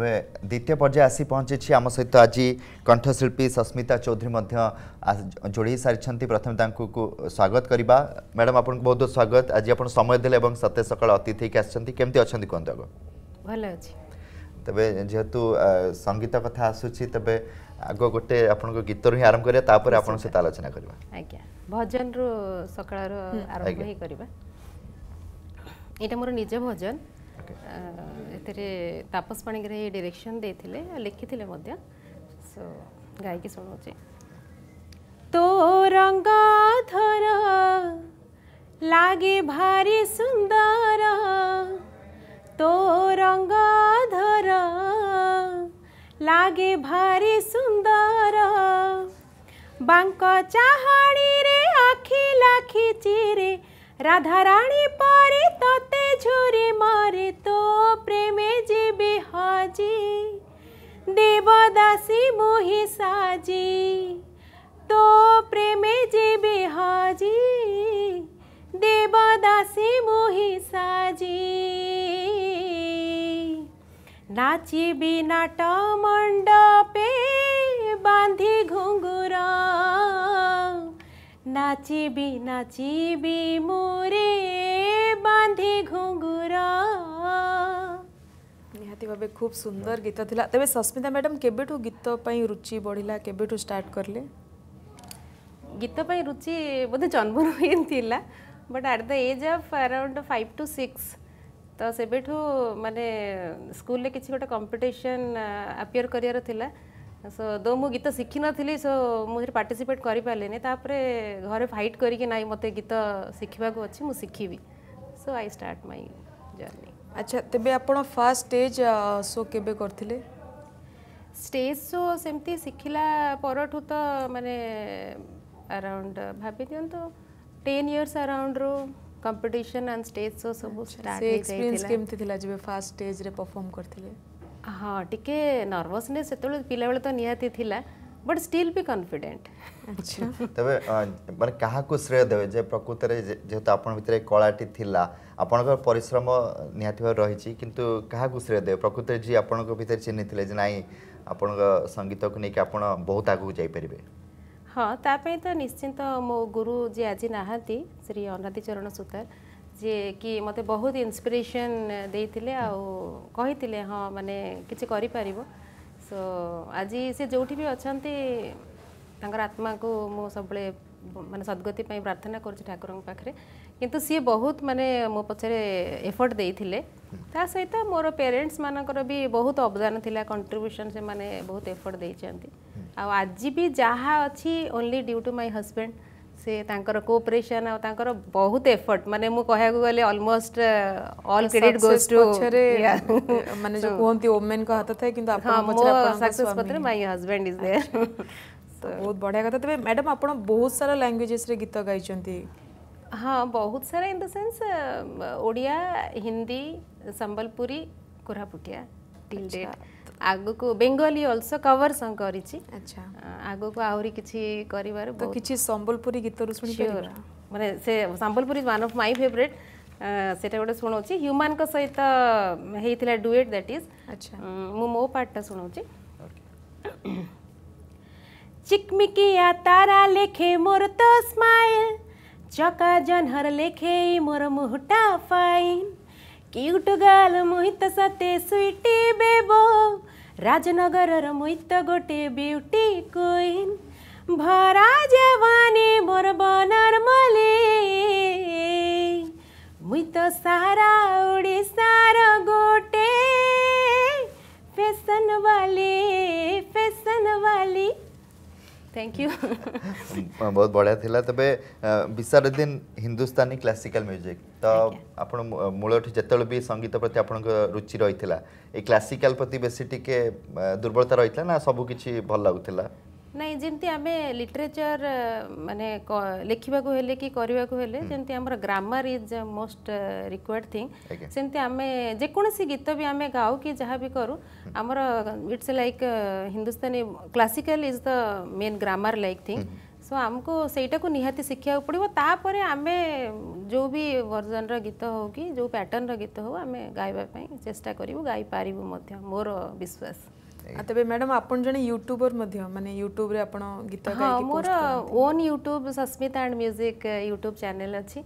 তবে দ্বিতীয় পর্যায়ে আসি পৌঁছিছি আম সহ আজ কণ্ঠশিল্পী সস্মিতা চৌধুরী মধ্য যোড়ি সারি প্রথমে তাঁকু স্বাগত করা ম্যাডাম আপনার বহুত স্বাগত আজ আপনার সময় দেলে এবং সত্যি সকাল অতিথি হয়ে আসছেন কেমতি অনেক কুহতু আগ ভালো আছে তবে যেহেতু সঙ্গীত কথা আসুচি তবে আগ গোটে আপনার গীতর হি আরম্ভ করা তাপরে আপনার সহ আলোচনা করা আজ্ঞা ভজন রু সকাল আরম্ভ করা এটা মোর নিজ ভজন ଏଥିରେ ତାପସ ପାଣିଗ୍ରାହୀ ଡିରେକ୍ସନ୍ ଦେଇଥିଲେ ଲେଖିଥିଲେ ମଧ୍ୟ ସୋ ଗାଇକି ଶୁଣୁଛି ତୋ ରଙ୍ଗ ଧର ଲାଗେ ଭାରି ସୁନ୍ଦର ତୋ ଧର ଲାଗେ ଭାରି ସୁନ୍ଦର ବାଙ୍କ ଚାହାଣିରେ ଆଖି ଲାଖି ଚିରେ ରାଧାରାଣୀ ପରି ତ ছুরি মারে তো প্রেমে জীবে হাজি দেবদাসী মোহি সাজি তো প্রেমে জীবে হাজি দেবদাসী মোহি সাজি নাচিবি নাট মণ্ডপে বাঁধি ঘুঙ্গুর নাচিবি নাচিবি মোরে ବାନ୍ଧି ଘୁଙ୍ଗୁର ନିହାତି ଭାବେ ଖୁବ୍ ସୁନ୍ଦର ଗୀତ ଥିଲା ତେବେ ସସ୍ମିତା ମ୍ୟାଡ଼ାମ୍ କେବେଠୁ ଗୀତ ପାଇଁ ରୁଚି ବଢ଼ିଲା କେବେଠୁ ଷ୍ଟାର୍ଟ କଲେ ଗୀତ ପାଇଁ ରୁଚି ବୋଧେ ଜନ୍ମରୁ ହିଁ ଥିଲା but at the age of around five to six ତ ସେବେଠୁ ମାନେ ସ୍କୁଲରେ କିଛି ଗୋଟେ କମ୍ପିଟିସନ୍ ଆପିୟର କରିବାର ଥିଲା ସୋ ଦୋ ମୁଁ ଗୀତ ଶିଖିନଥିଲି ସୋ ମୁଁ ସେଠି ପାର୍ଟିସିପେଟ୍ କରିପାରିଲିନି ତାପରେ ଘରେ ଫାଇଟ୍ କରିକି ନାଇଁ ମୋତେ ଗୀତ ଶିଖିବାକୁ ଅଛି ମୁଁ ଶିଖିବି so i start my journey acha tebe apan first stage show kebe korthile stage show semti sikhila porothu to mane around bhabi dianto 10 years around ro competition and stage show सब start हे experience केमति थिला जेबे first stage रे perform करथिले हां टिके nervousness सेतले पिला बेले तो निहाती थिला बट स्टिल भी कॉन्फिडेंट अच्छा तबे माने कहा को श्रेय देवे जे प्रकृत रे जेतो आपन भीतर कलाटी थिला आपन को परिश्रम निहाति भर रही छि किंतु कहा को श्रेय देवे प्रकृत जी आपन को भीतर चिन्ह थिले जे नाही आपन को संगीत को नेके आपन बहुत आगु जाई परिबे हां तापे तो निश्चिंत मो गुरु जे आज नहाती श्री अनादि चरण सुतर जे कि मते बहुत इंस्पिरेशन देथिले आ कहिथिले हां माने किछि करि परिबो ସୋ ଆଜି ସେ ଯେଉଁଠି ବି ଅଛନ୍ତି ତାଙ୍କର ଆତ୍ମାକୁ ମୁଁ ସବୁବେଳେ ମାନେ ସଦ୍ଗତି ପାଇଁ ପ୍ରାର୍ଥନା କରୁଛି ଠାକୁରଙ୍କ ପାଖରେ କିନ୍ତୁ ସିଏ ବହୁତ ମାନେ ମୋ ପଛରେ ଏଫର୍ଟ ଦେଇଥିଲେ ତା ସହିତ ମୋର ପେରେଣ୍ଟସ୍ ମାନଙ୍କର ବି ବହୁତ ଅବଦାନ ଥିଲା କଣ୍ଟ୍ରିବ୍ୟୁସନ୍ ସେମାନେ ବହୁତ ଏଫର୍ଟ ଦେଇଛନ୍ତି ଆଉ ଆଜି ବି ଯାହା ଅଛି only due to my husband ସେ ତାଙ୍କର କୋପରେସନ୍ ଆଉ ତାଙ୍କର ବହୁତ ଏଫର୍ଟ ମାନେ ମୁଁ କହିବାକୁ ଗଲେ almost all credit goes to ମାନେ ଯୋଉ କୁହନ୍ତି ଓମେନଙ୍କ ହାତ ଥାଏ କିନ୍ତୁ ଆପଣ ପଛରେ ଆପଣ ସକ୍ସେସ୍ ପଛରେ ମାଇ ହଜବେଣ୍ଡ ଇଜ ଦେୟାର ବହୁତ ବଢ଼ିଆ କଥା ତେବେ ମ୍ୟାଡ଼ାମ୍ ଆପଣ ବହୁତ ସାରା ଲାଙ୍ଗୁଏଜେସ୍ରେ ଗୀତ ଗାଇଛନ୍ତି हाँ बहुत सारा in the sense Odia Hindi Sambalpuri Koraputia till date ଆଗକୁ ବେଙ୍ଗଲୀ ଅଲସୋ କଭର ସଙ୍ଗ କରିଛି ଆଚ୍ଛା ଆଗକୁ ଆହୁରି କିଛି କରିବାର କିଛି ସମ୍ବଲପୁରୀ ଗୀତରୁ ଶୁଣି ମାନେ ସେ Sambalpuri one of my favourite ସେଇଟା ଗୋଟେ ଶୁଣଉଛି ହ୍ୟୁମାନଙ୍କ ସହିତ ହେଇଥିଲା ଡୁଏଟ୍ ଦ୍ୟାଟ୍ ଇଜ୍ ଆଚ୍ଛା ମୁଁ ମୋ ପାର୍ଟଟା ଶୁଣଉଛି ଚିକମିକିଆ ତାରା ଲେଖେ ମୋର ତ ସ୍ମାଇଲ୍ ଚକା ଜହ୍ନର ଲେଖେ ମୋର ମୁହଟା ଫାଇନ୍ କ୍ୟୁଟ୍ ଗାଲ ମୁହିତ ସତେ ସୁଇଟି ବେବୋ রাজনগরর মৈত গোটে বিউটি কুইন ভরা জবানে মোর বনর মলে মুই তো সারা ওড়িশার গোটে ফ্যাশন বালি ফ্যাশন বালি थैंक यू बहुत बढ़िया थिला तबे विशार दिन हिंदुस्तानी क्लासिकल म्यूजिक तो आपण मूलठी जेतळ भी संगीत प्रति आपण रुचि रहिथिला ए क्लासिकल प्रति बेसी टिके दुर्बलता रहिथिला ना सब किछि भल लागुथिला ନାଇଁ ଯେମିତି ଆମେ ଲିଟରେଚର ମାନେ ଲେଖିବାକୁ ହେଲେ କି କରିବାକୁ ହେଲେ ଯେମିତି ଆମର grammar is most required thing ସେମିତି ଆମେ ଯେକୌଣସି ଗୀତ ବି ଆମେ ଗାଉ କି ଯାହା ବି କରୁ ଆମର it's like Hindustani classical is the main grammar like thing so ଆମକୁ ସେଇଟାକୁ ନିହାତି ଶିଖିବାକୁ ପଡ଼ିବ ତାପରେ ଆମେ ଯେଉଁ ବି ଭର୍ଜନର ଗୀତ ହେଉ କି ଯେଉଁ ପ୍ୟାଟର୍ନର ଗୀତ ହେଉ ଆମେ ଗାଇବା ପାଇଁ ଚେଷ୍ଟା କରିବୁ ଗାଇପାରିବୁ ମଧ୍ୟ ମୋର ବିଶ୍ୱାସ ତେବେ ମ୍ୟାଡ଼ାମ୍ ଆପଣ ଜଣେ ୟୁଟ୍ୟୁବର ମଧ୍ୟ ମାନେ ୟୁଟ୍ୟୁବରେ ଆପଣ ଗୀତ ହଁ ମୋର own YouTube Sasmita and music YouTube channel ଅଛି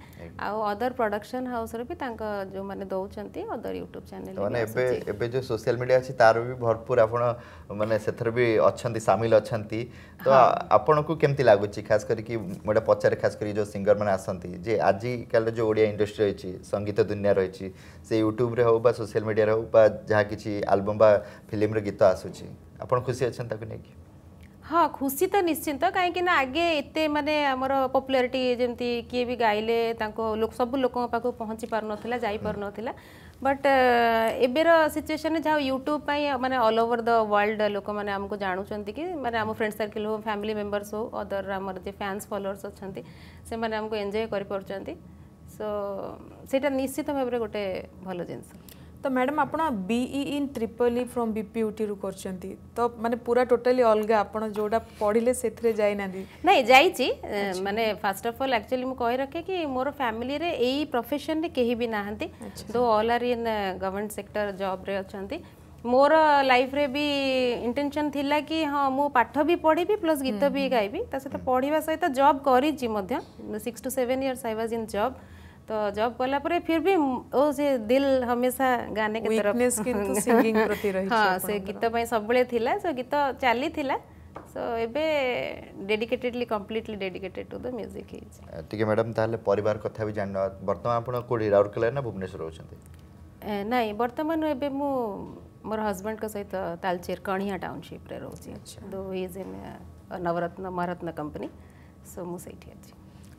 ଆଉ ଅଦର ପ୍ରଡକ୍ସନ୍ ହାଉସ୍ରେ ବି ତାଙ୍କ ଯେଉଁମାନେ ଦେଉଛନ୍ତି ଅଦର ୟୁଟ୍ୟୁବ୍ ଚ୍ୟାନେଲ୍ ମାନେ ଏବେ ଏବେ ଯେଉଁ ସୋସିଆଲ ମିଡ଼ିଆ ଅଛି ତାର ବି ଭରପୁର ଆପଣ ମାନେ ସେଥିରେ ବି ଅଛନ୍ତି ସାମିଲ ଅଛନ୍ତି ତ ଆପଣଙ୍କୁ କେମିତି ଲାଗୁଛି ଖାସ୍ କରିକି ଗୋଟେ ପଚାରେ ଖାସ୍ କରିକି ଯେଉଁ ସିଙ୍ଗରମାନେ ଆସନ୍ତି ଯେ ଆଜିକାଲିର ଯେଉଁ ଓଡ଼ିଆ ଇଣ୍ଡଷ୍ଟ୍ରି ରହିଛି ସଙ୍ଗୀତ ଦୁନିଆ ରହିଛି ସେ ୟୁଟ୍ୟୁବରେ ହେଉ ବା ସୋସିଆଲ ମିଡ଼ିଆରେ ହେଉ ବା ଯାହା କିଛି ଆଲବମ୍ ବା ଫିଲ୍ମରେ ଗୀତ ଆସୁଛି ଲାଗୁଛି ଆପଣ ଖୁସି ଅଛନ୍ତି ତାକୁ ନେଇକି ହଁ ଖୁସି ତ ନିଶ୍ଚିନ୍ତ କାହିଁକି ନା ଆଗେ ଏତେ ମାନେ ଆମର ପପୁଲାରିଟି ଯେମିତି କିଏ ବି ଗାଇଲେ ତାଙ୍କ ସବୁ ଲୋକଙ୍କ ପାଖକୁ ପହଞ୍ଚି ପାରୁନଥିଲା ଯାଇପାରୁନଥିଲା ବଟ୍ ଏବେର ସିଚୁଏସନ୍ରେ ଯାହା ୟୁଟ୍ୟୁବ୍ ପାଇଁ ମାନେ ଅଲ୍ ଓଭର୍ ଦ ୱାର୍ଲଡ ଲୋକମାନେ ଆମକୁ ଜାଣୁଛନ୍ତି କି ମାନେ ଆମ ଫ୍ରେଣ୍ଡ ସର୍କିଲ୍ ହଉ ଫ୍ୟାମିଲି ମେମ୍ବର୍ସ ହଉ ଅଦର ଆମର ଯିଏ ଫ୍ୟାନ୍ସ ଫଲୋଅର୍ସ ଅଛନ୍ତି ସେମାନେ ଆମକୁ ଏନ୍ଜୟ କରିପାରୁଛନ୍ତି ସୋ ସେଇଟା ନିଶ୍ଚିତ ଭାବରେ ଗୋଟେ ଭଲ ଜିନିଷ तो मैडम आप in triple E from BPUT रू कर तो माने पूरा टोटाली अलग आपड़ जो पढ़ले से ना नहीं जा मैंने फास्ट अफ अल एक्चुअली मुझे रखे कि मोर फैमिली रे यही प्रफेसन कहीं भी ना though all are in government sector रे अच्छा मोर लाइफ रे भी इंटेंशन थिला कि हाँ मु पाठ भी पढ़ी प्लस गीत भी हम्म, हम्म। गायबी तो पढ़ा सहित जब कर six to seven years I was in जब तो जॉब कला पर फिर भी ओ से दिल हमेशा गाने के तरफ किंतु सिंगिंग प्रति रही हां से गीत पई तो सब बेले थिला सो गीत तो चाली थिला सो एबे dedicatedly completely dedicated to the music is टिके मैडम ताले परिवार कथा भी जान वर्तमान आपण कोडी राउरकेला ना भुवनेश्वर होचंती ନାଇଁ ବର୍ତ୍ତମାନ ଏବେ ମୁଁ ମୋର ହଜବେଣ୍ଡଙ୍କ ସହିତ ତାଲଚେର କଣିହା ଟାଉନସିପ୍ରେ ରହୁଛି though is in Navratna Maharatna company so ମୁଁ ସେଇଠି ଅଛି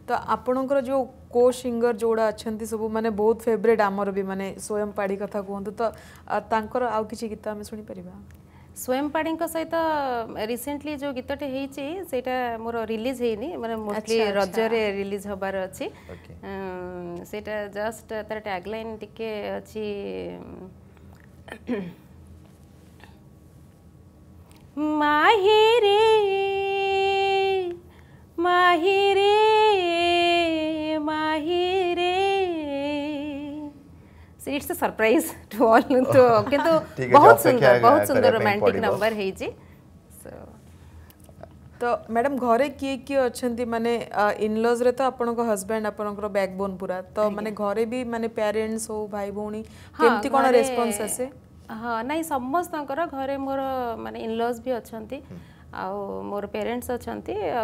ତ ଆପଣଙ୍କର ଯେଉଁ କୋ ସିଙ୍ଗର ଯେଉଁଗୁଡ଼ା ଅଛନ୍ତି ସବୁ ମାନେ ବହୁତ ଫେଭରେଟ୍ ଆମର ବି ମାନେ ସ୍ୱୟଂ ପାଢ଼ୀ କଥା କୁହନ୍ତୁ ତ ତାଙ୍କର ଆଉ କିଛି ଗୀତ ଆମେ ଶୁଣିପାରିବା ସ୍ୱୟଂ ପାଢ଼ୀଙ୍କ ସହିତ ରିସେଣ୍ଟଲି ଯେଉଁ ଗୀତଟି ହେଇଛି ସେଇଟା ମୋର ରିଲିଜ୍ ହେଇନି ମାନେ ମୋଷ୍ଟଲି ରଜରେ ରିଲିଜ୍ ହେବାର ଅଛି ସେଇଟା ଜଷ୍ଟ ତା'ର ଟ୍ୟାଗ୍ଲାଇନ୍ ଟିକେ ଅଛି ମାହିରେ ମାହିରେ Mahi so it's a surprise to all तो किंतु बहुत सुंदर बहुत सुंदर रोमांटिक नंबर है जी तो मैडम घरे किए किए अच्छा माने इन रे तो आपनको हस्बैंड आपनको बैकबोन पूरा तो माने घरे भी माने पेरेंट्स हो भाई भौणी हाँ, केमती कोन रिस्पांस आसे हां नाही समस्तଙ୍କର घरे मोर माने इन भी अछंती हम्म। मोर पेरेन्ट्स अच्छा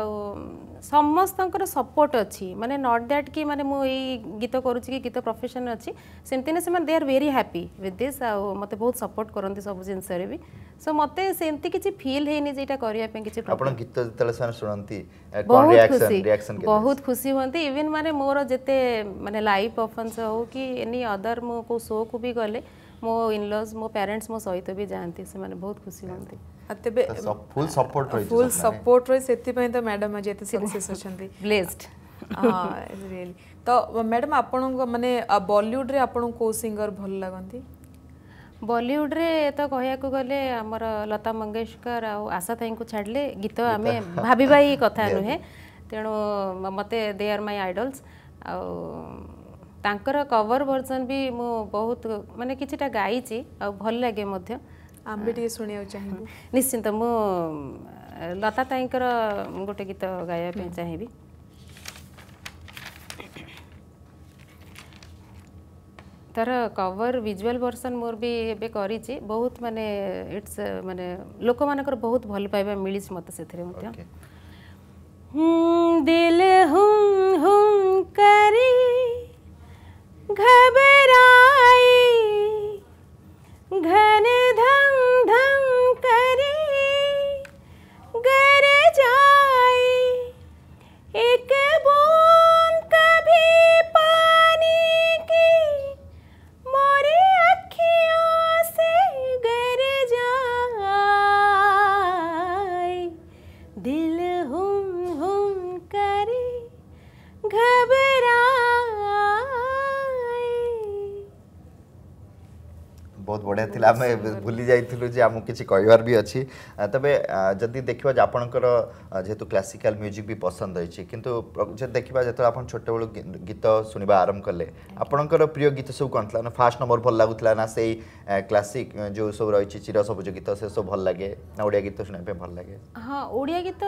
समस्त सपोर्ट अच्छी मानते नट दैट कि मानते मुझे गीत करुच कि गीत प्रफेसन अच्छी सेमती से they are very happy with this मत बहुत सपोर्ट करते सब जिन सो मत से किसी फिल है करने कि बहुत खुशी हमें इवेन मानते मोर जिते मानते लाइव परफमेंस हो कि एनी अदर मो शो को भी गले मो इनलज मो पेरेन्ट्स मो सहित भी जाती बहुत खुशी हमें ତେବେ ଫୁଲ ସପୋର୍ଟ ରହିଛି ଫୁଲ ସପୋର୍ଟ ରହି ସେଥିପାଇଁ ତ ମ୍ୟାଡମ୍ ଆଜି ଏତେ ସିରିୟସ୍ ଅଛନ୍ତି ବ୍ଲେସ୍ଡ ରିଏଲି ତ ମ୍ୟାଡମ୍ ଆପଣଙ୍କ ମାନେ ବଲିଉଡ଼ରେ ଆପଣଙ୍କୁ କେଉଁ ସିଙ୍ଗର ଭଲ ଲାଗନ୍ତି ବଲିଉଡ଼ରେ ତ କହିବାକୁ ଗଲେ ଆମର ଲତା ମଙ୍ଗେଶକର ଆଉ ଆଶା ତାଇଙ୍କୁ ଛାଡ଼ିଲେ ଗୀତ ଆମେ ଭାବିବା ହିଁ କଥା ନୁହେଁ ତେଣୁ ମୋତେ ଦେ ଆର୍ ମାଇ ଆଇଡଲ୍ସ ଆଉ ତାଙ୍କର କଭର ଭର୍ସନ୍ ବି ମୁଁ ବହୁତ ମାନେ କିଛିଟା ଗାଇଛି ଆଉ ଭଲ ଲାଗେ ମଧ୍ୟ ଆମେ ବି ଟିକେ ଶୁଣିବାକୁ ଚାହିଁବୁ ନିଶ୍ଚିନ୍ତ ମୁଁ ଲତା ତାଇଙ୍କର ଗୋଟେ ଗୀତ ଗାଇବା ପାଇଁ ଚାହିଁବି ତାର କଭର ଭିଜୁଆଲ୍ ଭର୍ସନ୍ ମୋର ବି ଏବେ କରିଛି ବହୁତ ମାନେ ଇଟ୍ସ ମାନେ ଲୋକମାନଙ୍କର ବହୁତ ଭଲ ପାଇବା ମିଳିଛି ମୋତେ ସେଥିରେ ମଧ୍ୟ ଦିଲ ହୁମ୍ ହୁମ୍ କରି ଘବରାଇ ଘର ବହୁତ ବଢ଼ିଆ ଥିଲା ଆମେ ଭୁଲି ଯାଇଥିଲୁ ଯେ ଆମକୁ କିଛି କହିବାର ବି ଅଛି ତେବେ ଯଦି ଦେଖିବା ଯେ ଆପଣଙ୍କର ଯେହେତୁ କ୍ଲାସିକାଲ ମ୍ୟୁଜିକ୍ ବି ପସନ୍ଦ ହୋଇଛି କିନ୍ତୁ ଯଦି ଦେଖିବା ଯେତେବେଳେ ଆପଣ ଛୋଟବେଳୁ ଗୀତ ଶୁଣିବା ଆରମ୍ଭ କଲେ ଆପଣଙ୍କର ପ୍ରିୟ ଗୀତ ସବୁ କ'ଣ ଥିଲା ନା ଫାଷ୍ଟ ନମ୍ବର ଭଲ ଲାଗୁଥିଲା ନା ସେଇ କ୍ଲାସିକ୍ ଯେଉଁ ସବୁ ରହିଛି ଚିର ସବୁଜ ଗୀତ ସେସବୁ ଭଲ ଲାଗେ ନା ଓଡ଼ିଆ ଗୀତ ଶୁଣିବା ପାଇଁ ଭଲ ଲାଗେ ହଁ ଓଡ଼ିଆ ଗୀତ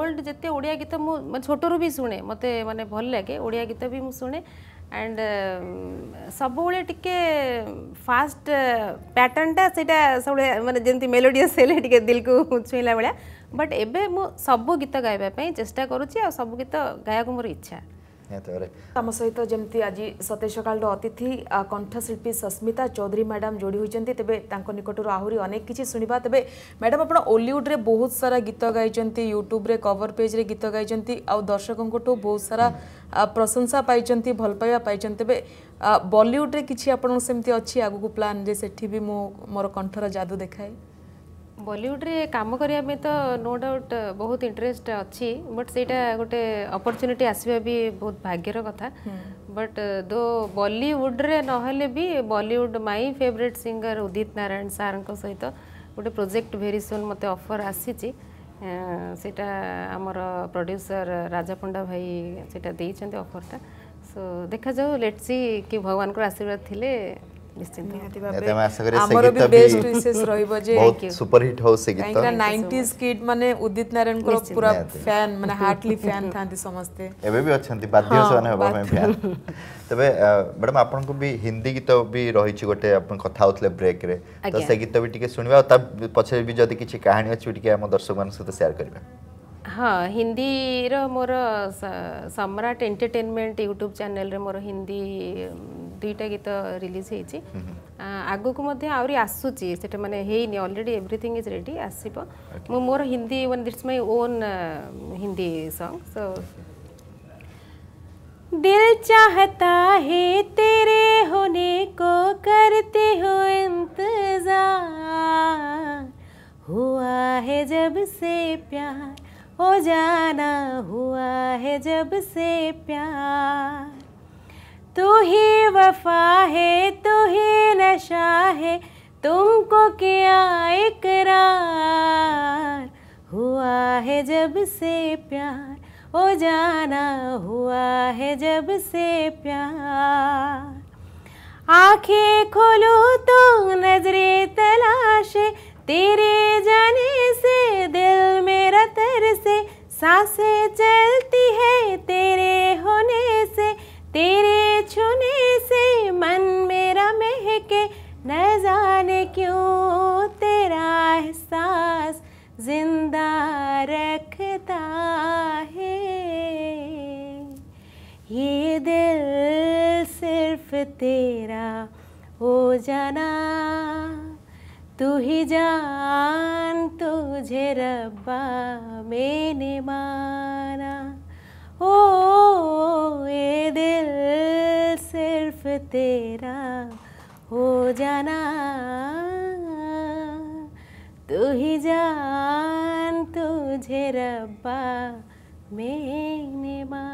ଓଲ୍ଡ ଯେତେ ଓଡ଼ିଆ ଗୀତ ମୁଁ ଛୋଟରୁ ବି ଶୁଣେ ମୋତେ ମାନେ ଭଲ ଲାଗେ ଓଡ଼ିଆ ଗୀତ ବି ମୁଁ ଶୁଣେ ଆଣ୍ଡ ସବୁବେଳେ ଟିକେ ଫାଷ୍ଟ ପ୍ୟାଟର୍ଣ୍ଣଟା ସେଇଟା ସବୁବେଳେ ମାନେ ଯେମିତି ମେଲୋଡ଼ିୟସ୍ ହେଲେ ଟିକେ ଦିଲକୁ ଛୁଇଁଲା ଭଳିଆ ବଟ୍ ଏବେ ମୁଁ ସବୁ ଗୀତ ଗାଇବା ପାଇଁ ଚେଷ୍ଟା କରୁଛି ଆଉ ସବୁ ଗୀତ ଗାଇବାକୁ ମୋର ଇଚ୍ଛା ଆମ ସହିତ ଯେମିତି ଆଜି ସତେଜ ସକାଳର ଅତିଥି କଣ୍ଠଶିଳ୍ପୀ ସସ୍ମିତା ଚୌଧୁରୀ ମ୍ୟାଡ଼ାମ୍ ଯୋଡ଼ି ହୋଇଛନ୍ତି ତେବେ ତାଙ୍କ ନିକଟରୁ ଆହୁରି ଅନେକ କିଛି ଶୁଣିବା ତେବେ ମ୍ୟାଡ଼ାମ୍ ଆପଣ ଓଲିଉଡ଼ରେ ବହୁତ ସାରା ଗୀତ ଗାଇଛନ୍ତି ୟୁଟ୍ୟୁବ୍ରେ କଭର୍ ପେଜ୍ରେ ଗୀତ ଗାଇଛନ୍ତି ଆଉ ଦର୍ଶକଙ୍କଠୁ ବହୁତ ସାରା प्रशंसा पाई भलपाइवा पाई बलीउड्रे कि आपति अच्छी आगे प्लां से भी मो मोर कंठर जादू देखाए में कम करने तो नो डाउट बहुत इंटरेस्ट अच्छी बट से गोटे अपरच्युनिटी आसवा भी बहुत भाग्यर कथा बट दो बलीउड्रे नी Bollywood my favourite singer Udit Narayan सारों सहित गोटे प्रोजेक्ट भेरी सुन मत अफर आसी ସେଇଟା ଆମର ପ୍ରଡ଼୍ୟୁସର୍ ରାଜା ପଣ୍ଡା ଭାଇ ସେଇଟା ଦେଇଛନ୍ତି ଅଫର୍ଟା ସୋ ଦେଖାଯାଉ ଲେଟ୍ସି କି ଭଗବାନଙ୍କର ଆଶୀର୍ବାଦ ଥିଲେ ନିହାତି ଭାବେ ଆମର ବି ବେଷ୍ଟ ୱିଶେସ୍ ରହିବ ଯେ ସୁପର ହିଟ୍ ହଉ ସେ ଗୀତ କାହିଁକିନା 90s କିଡ୍ ମାନେ ଉଦିତ ନାରାୟଣଙ୍କର ପୁରା ଫ୍ୟାନ୍ ମାନେ ହାର୍ଟଲି ଫ୍ୟାନ୍ ଥାନ୍ତି ସମସ୍ତେ ଏବେ ବି ଅଛନ୍ତି ବାଧ୍ୟ ସେମାନେ ହେବା ପାଇଁ ଫ୍ୟାନ୍ ତେବେ ମ୍ୟାଡମ୍ ଆପଣଙ୍କୁ ବି ହିନ୍ଦୀ ଗୀତ ବି ରହିଛି ଗୋଟେ ଆପଣ କଥା ହଉଥିଲେ ବ୍ରେକ୍ରେ ତ ସେ ଗୀତ ବି ଟିକେ ଶୁଣିବା ଆଉ ତା ପଛରେ ବି ଯଦି କିଛି କାହାଣୀ ଅଛି ଟିକେ ଆମ ଦର୍ଶକମାନଙ୍କ ସହିତ ସେୟାର କରିବା ହଁ ହିନ୍ଦୀର ମୋର ସମ୍ରାଟ ଏଣ୍ଟରଟେନମେଣ୍ଟ ୟୁଟ୍ୟୁବ୍ ଚ୍ୟାନେଲରେ ମୋର ହିନ୍ଦୀ ଦୁଇଟା ଗୀତ ରିଲିଜ୍ ହେଇଛି ଆଗକୁ ମଧ୍ୟ ଆହୁରି ଆସୁଛି ସେଟା ମାନେ ହେଇନି ଅଲରେଡ଼ି ଏଭ୍ରିଥିଙ୍ଗ ଇଜ୍ ରେଡ଼ି ଆସିବ ମୁଁ ମୋର Hindi one that's my own Hindi song so दिल चाहता है तेरे होने को करते हो इंतज़ार हुआ है जब से प्यार हो जाना हुआ है जब से प्यार तू ही वफा है तू ही नशा है तुमको क्या इकरार हुआ है जब से प्यार ओ जाना हुआ है जब से प्यार आंखें खोलो तो नजरे तलाशे तेरे जाने से दिल मेरा तरसे सांसें चलती है तेरे होने से तेरे छूने से मन मेरा महके न जाने क्यों तेरा एहसास जिंदा रखता है ये दिल सिर्फ तेरा हो जाना तू ही जान तुझे रब्बा मैंने माना ओ ये दिल सिर्फ तेरा हो जाना तू ही जान तुझे रब्बा मैंने मा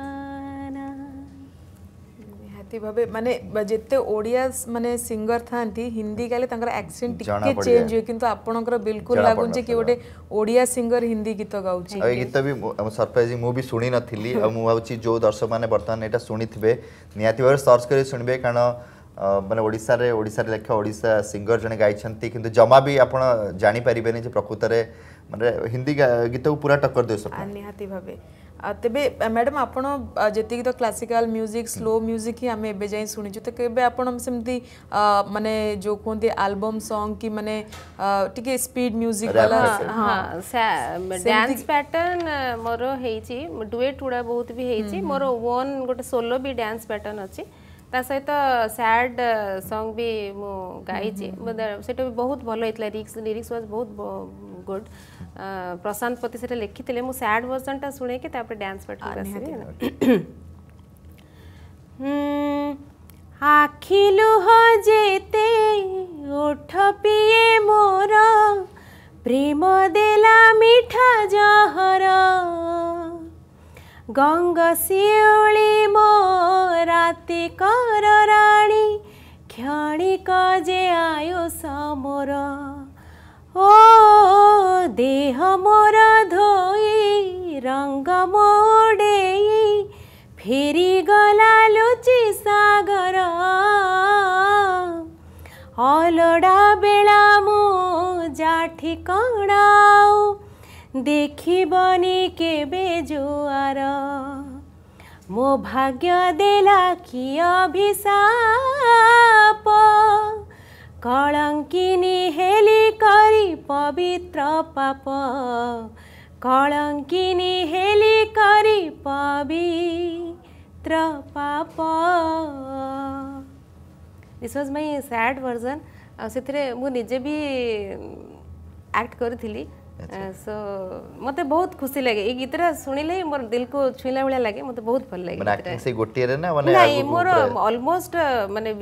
ନିହାତି ଭାବେ ମାନେ ଯେତେ ଓଡ଼ିଆ ମାନେ ସିଙ୍ଗର ଥାନ୍ତି ହିନ୍ଦୀ ଗାଇଲେ ତାଙ୍କର ଆକ୍ସେଣ୍ଟ ଟିକେ ଚେଞ୍ଜ ହୁଏ କିନ୍ତୁ ଆପଣଙ୍କର ବିଲକୁଲ ଲାଗୁଛି କି ଗୋଟେ ଓଡ଼ିଆ ସିଙ୍ଗର ହିନ୍ଦୀ ଗୀତ ଗାଉଛି ଏ ଗୀତ ବି ସରପ୍ରାଇଜିଂ ମୁଁ ବି ଶୁଣି ନଥିଲି ଆଉ ମୁଁ ଭାବୁଛି ଯେଉଁ ଦର୍ଶକମାନେ ବର୍ତ୍ତମାନ ଏଇଟା ଶୁଣିଥିବେ ନିହାତି ଭାବରେ ସର୍ଚ୍ଚ କରି ଶୁଣିବେ କାରଣ ମାନେ ଓଡ଼ିଶାରେ ଓଡ଼ିଶାରେ ଲେଖା ଓଡ଼ିଶା ସିଙ୍ଗର ଜଣେ ଗାଇଛନ୍ତି କିନ୍ତୁ ଜମା ବି ଆପଣ ଜାଣିପାରିବେନି ଯେ ପ୍ରକୃତରେ ମାନେ ହିନ୍ଦୀ ଗୀତକୁ ପୁରା ଟକ୍କର ଦେଉଛନ୍ତି ନିହାତି ଭାବେ ତେବେ ମ୍ୟାଡ଼ାମ୍ ଆପଣ ଯେତିକି ତ କ୍ଲାସିକାଲ୍ ମ୍ୟୁଜିକ୍ ସ୍ଲୋ ମ୍ୟୁଜିକ୍ ହିଁ ଆମେ ଏବେ ଯାଇ ଶୁଣିଛୁ ତ କେବେ ଆପଣ ସେମିତି ମାନେ ଯେଉଁ କୁହନ୍ତି ଆଲବମ୍ ସଙ୍ଗ କି ମାନେ ଟିକେ ସ୍ପିଡ୍ ମ୍ୟୁଜିକ୍ ବାଲା ଡ୍ୟାନ୍ସ ପ୍ୟାଟର୍ନ ମୋର ହେଇଛି ଡୁଏଟ୍ ଗୁଡ଼ା ବହୁତ ବି ହେଇଛି ମୋର ଓନ୍ ଗୋଟେ ସୋଲୋ ବି ଡ୍ୟାନ୍ସ ପ୍ୟାଟର୍ନ ଅଛି ତା ସହିତ ସ୍ୟାଡ୍ ସଙ୍ଗ ବି ମୁଁ ଗାଇଛି ସେଟା ବି ବହୁତ ଭଲ ହେଇଥିଲା ରିକ୍ସ ଲିରିକ୍ସ ୱାଜ୍ ବହୁତ ଗୁଡ୍ ପ୍ରଶାନ୍ତ ପତି ସେଟା ଲେଖିଥିଲେ ମୁଁ ସ୍ୟାଡ୍ ଭର୍ଜନଟା ଶୁଣେଇକି ତାପରେ ଡ୍ୟାନ୍ସ ପାର୍ଟିକୁ ଆସିଲି ଆଖି ଲୁହ ଯେତେ ଓଠ ପିଏ ମୋର ପ୍ରେମ ଦେଲା ମିଠା ଜହର ଗଙ୍ଗ ଶିଉଳି ମୋ ରାତି କର ରାଣୀ କ୍ଷଣିକ ଯେ ଆୟୁଷ ମୋର ओ देह मोर धोई रंग मोड़ेई फेरी गला लुचि सागर ଅଲଡ଼ା ବେଳା ମୁଁ ଯାଠି କଣାଉ ଦେଖିବନି କେବେ ଜୁଆର ମୋ ଭାଗ୍ୟ ଦେଲା କି ଅଭିଶାପ କଳଙ୍କିନୀ ହେଲି କରି ପବିତ୍ର ପାପ କଳଙ୍କିନୀ ହେଲି କରି Pabitra Paap this was my sad version ଆଉ ସେଥିରେ ମୁଁ ନିଜେ ବି ଆକ୍ଟ କରିଥିଲି सो अच्छा। uh, मते बहुत खुशी लगे ए गीत रा सुनिले मोर दिल को छुइला भलिया लगे मते बहुत भल लगे माने से गोटिए रे ना माने नाही मोर ऑलमोस्ट माने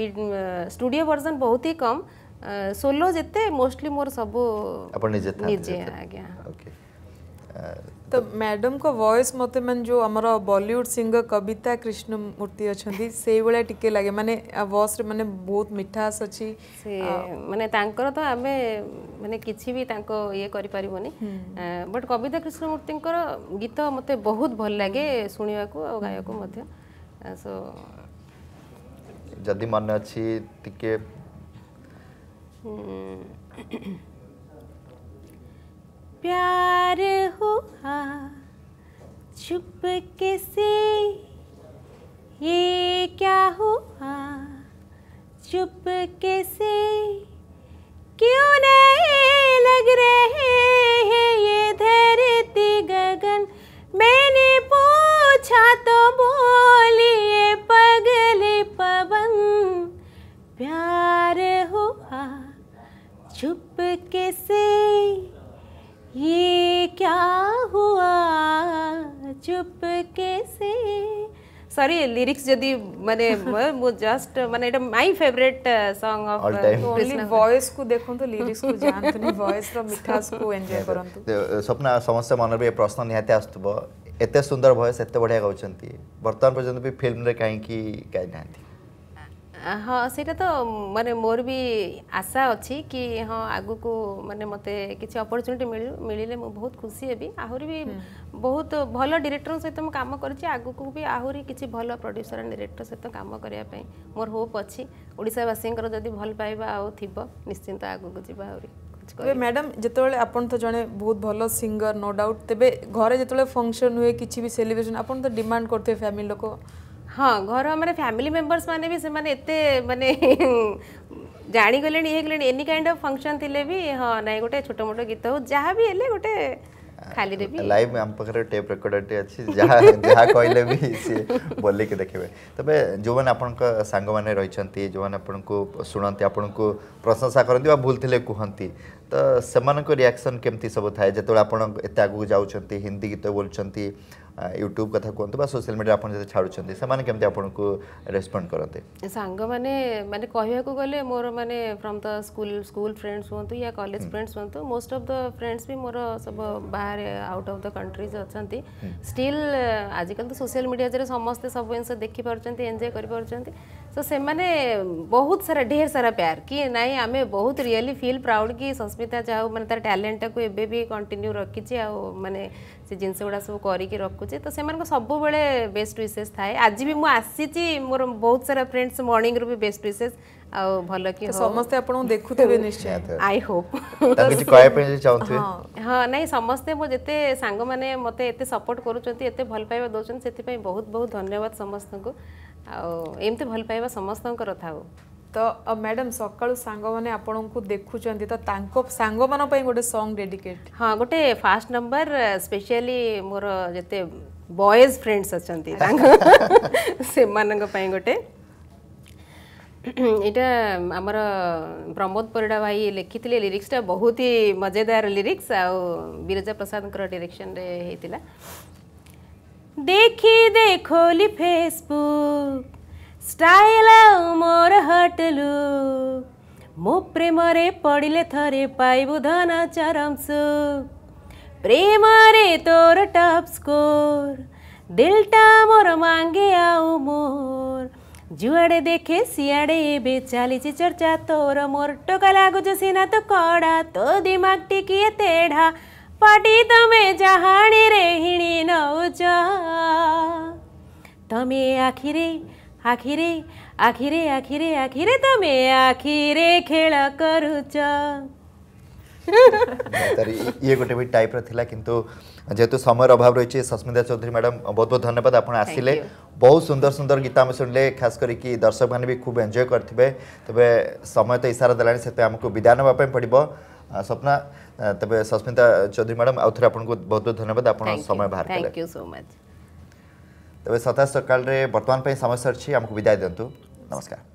स्टूडियो वर्जन बहुत ही कम सोलो जेते मोस्टली मोर सब आपण निजे था निजे आ गया ओके तो मैडम को वॉइस मत मैं जो आम बॉलीवुड सिंगर कविता कृष्णमूर्ति अच्छा से भाया टी लगे मानने वॉस मैंने बहुत मिठास अच्छी मानते तो आम मैंने किसी भी ये कर बट हम्म। कविता कृष्णमूर्ति गीत मत बहुत भल लगे शुणा को गायक जदि मन अच्छी प्यार हुआ चुप कैसे ये क्या हुआ चुप कैसे क्यों नहीं लग रहे हैं ये धरती गगन मैंने पूछा तो बोलिए पगले पवन प्यार हुआ चुप कैसे ये क्या हुआ चुप कैसे सॉरी लिरिक्स यदि माने मो जस्ट माने it my favourite song of only voice को देखो तो लिरिक्स को जानतनी वॉइस रो मिठास को एंजॉय करंतु तो। uh, सपना समस्त मन रे प्रश्न निहाते आस्तबो एते सुंदर वॉइस एते बढ़िया गाउछंती वर्तमान पर्यंत भी फिल्म रे काई की काई नांती ହଁ ସେଇଟା ତ ମାନେ ମୋର ବି ଆଶା ଅଛି କି ହଁ ଆଗକୁ ମାନେ ମୋତେ କିଛି ଅପରଚ୍ୟୁନିଟି ମିଳିଲେ ମୁଁ ବହୁତ ଖୁସି ହେବି ଆହୁରି ବି ବହୁତ ଭଲ ଡିରେକ୍ଟରଙ୍କ ସହିତ ମୁଁ କାମ କରିଛି ଆଗକୁ ବି ଆହୁରି କିଛି ଭଲ ପ୍ରଡ୍ୟୁସର ଆଣ୍ଡ ଡିରେକ୍ଟର ସହିତ କାମ କରିବା ପାଇଁ ମୋର ହୋପ୍ ଅଛି ଓଡ଼ିଶାବାସୀଙ୍କର ଯଦି ଭଲ ପାଇବା ଆଉ ଥିବ ନିଶ୍ଚିନ୍ତ ଆଗକୁ ଯିବା ଆହୁରି ତେବେ ମ୍ୟାଡ଼ାମ୍ ଯେତେବେଳେ ଆପଣ ତ ଜଣେ ବହୁତ ଭଲ ସିଙ୍ଗର ନୋ ଡାଉଟ୍ ତେବେ ଘରେ ଯେତେବେଳେ ଫଙ୍କସନ୍ ହୁଏ କିଛି ବି ସେଲିବ୍ରେସନ୍ ଆପଣ ତ ଡିମାଣ୍ଡ କରୁଥିବେ ଫ୍ୟାମିଲି ଲୋକ हाँ घर मैंने फैमिली मेम्बर्स मैंने भी से मैंने जाणीगले एनी कैंड अफ फंक्शन थी भी हाँ ना गोटे छोटम गीत हूँ जहाँ भी हेल्ले गोटे लाइव में टेप कहले भी बोल के देखे तब जो मैंने रही जो मैंने शुणी आपन प्रशंसा करती भूल थे कहते तो से रियाक्शन केमती सब थाए जो आप आगे जाऊँच हिंदी गीत बोलते ୟୁଟ୍ୟୁବ୍ କଥା କୁହନ୍ତୁ ବା ସୋସିଆଲ୍ ମିଡ଼ିଆ ଆପଣ ଯେତେ ଛାଡ଼ୁଛନ୍ତି ସେମାନେ କେମିତି ଆପଣଙ୍କୁ ରେସ୍ପଣ୍ଡ କରନ୍ତି ସାଙ୍ଗମାନେ ମାନେ କହିବାକୁ ଗଲେ ମୋର ମାନେ from the school school friends ହୁଅନ୍ତୁ ୟା କଲେଜ ଫ୍ରେଣ୍ଡସ୍ ହୁଅନ୍ତୁ ମୋଷ୍ଟ ଅଫ୍ ଦ ଫ୍ରେଣ୍ଡସ୍ ବି ମୋର ସବୁ ବାହାରେ ଆଉଟ୍ ଅଫ୍ ଦ କଣ୍ଟ୍ରିଜ୍ ଅଛନ୍ତି ଷ୍ଟିଲ୍ ଆଜିକାଲି ତ ସୋସିଆଲ୍ ମିଡ଼ିଆ ଦେହରେ ସମସ୍ତେ ସବୁ ଜିନିଷ ଦେଖିପାରୁଛନ୍ତି ଏନ୍ଜୟ କରିପାରୁଛନ୍ତି तो से मैंने बहुत सारा ढेर सारा प्यार कि नाई आम बहुत रियली फील प्राउड कि सस्मिता जाओ मैंने तार टैलेंटा को एबे भी कंटिन्यू रखी आ मैंने से जिनस गुड़ा सब करके रखुचे तो से सब बेले बेस्ट विशेष थाए आज भी मुझे मोर बहुत सारा फ्रेंड्स मर्णिंग रू भी बेस्ट विशेष ଆଉ ଭଲ କି ସମସ୍ତେ ଆପଣଙ୍କୁ ଦେଖୁଥିବେ ନିଶ୍ଚୟ ଆଇ ହୋପ୍ କିଛି କହିବା ପାଇଁ ଚାହୁଁଥିବେ ହଁ ନାଇଁ ସମସ୍ତେ ମୋ ଯେତେ सपोर्ट ମୋତେ ଏତେ ସପୋର୍ଟ କରୁଛନ୍ତି ଏତେ ଭଲ ପାଇବା ଦେଉଛନ୍ତି ସେଥିପାଇଁ ବହୁତ ବହୁତ ଧନ୍ୟବାଦ ସମସ୍ତଙ୍କୁ भयो पाएको समसको कथा म्याडम सक्लु साङ देखुन्छ त गोटे मै डेडिकेट सङिकेट गोटे फास्ट नम्बर स्पेसियली मते बयज फ्रेन्डस् अहिलेसम्म गोटे एटा आमर प्रमोद परिडा भाइ लेखिए लिरिकस बहुत मजादार लिरिकस आउँ विरजा प्रसाद डिरेक्सन है देखी देखोली ଫେସବୁକ୍ ଷ୍ଟାଇଲ ଆଉ ମୋର ହଟଲୁ ମୋ ପ୍ରେମରେ ପଡ଼ିଲେ ଥରେ ପାଇବୁ ଧନ ଚରମ ସୁଖ ପ୍ରେମରେ ତୋର ଟପ୍ ସ୍କୋର ଦିଲଟା ମୋର ମାଙ୍ଗେ ଆଉ ମୋର ଯୁଆଡ଼େ ଦେଖେ ସିଆଡ଼େ ଏବେ ଚାଲିଛି ଚର୍ଚ୍ଚା ତୋର ମୋର ଟୋକା ଲାଗୁଛୁ ସିନା ତ କଡ଼ା ତୋ ଦିମାଗ ଟିକିଏ ତେଢ଼ା तमे टाइप र इलाव र सस्मिता चौधरी मैडम बहुत बहुत धन्यवाद आसि बहुत सुन्दर सुन्दर गीत आउनु खास दर्शक म खुब एन्जय गरिथे तपाईँ समय त इसारा देला विधाइ पढ স্বপ্না তবে সস্মিতা চৌধুরী ম্যাডাম আউথরে আপনার বহুত বহুত ধন্যবাদ আপনার সময় বাহার কলে থ্যাংক ইউ সো মাচ তবে 27 সকালে বর্তমান পাই সময় সরছি আমাকে বিদায় দিন্তু নমস্কার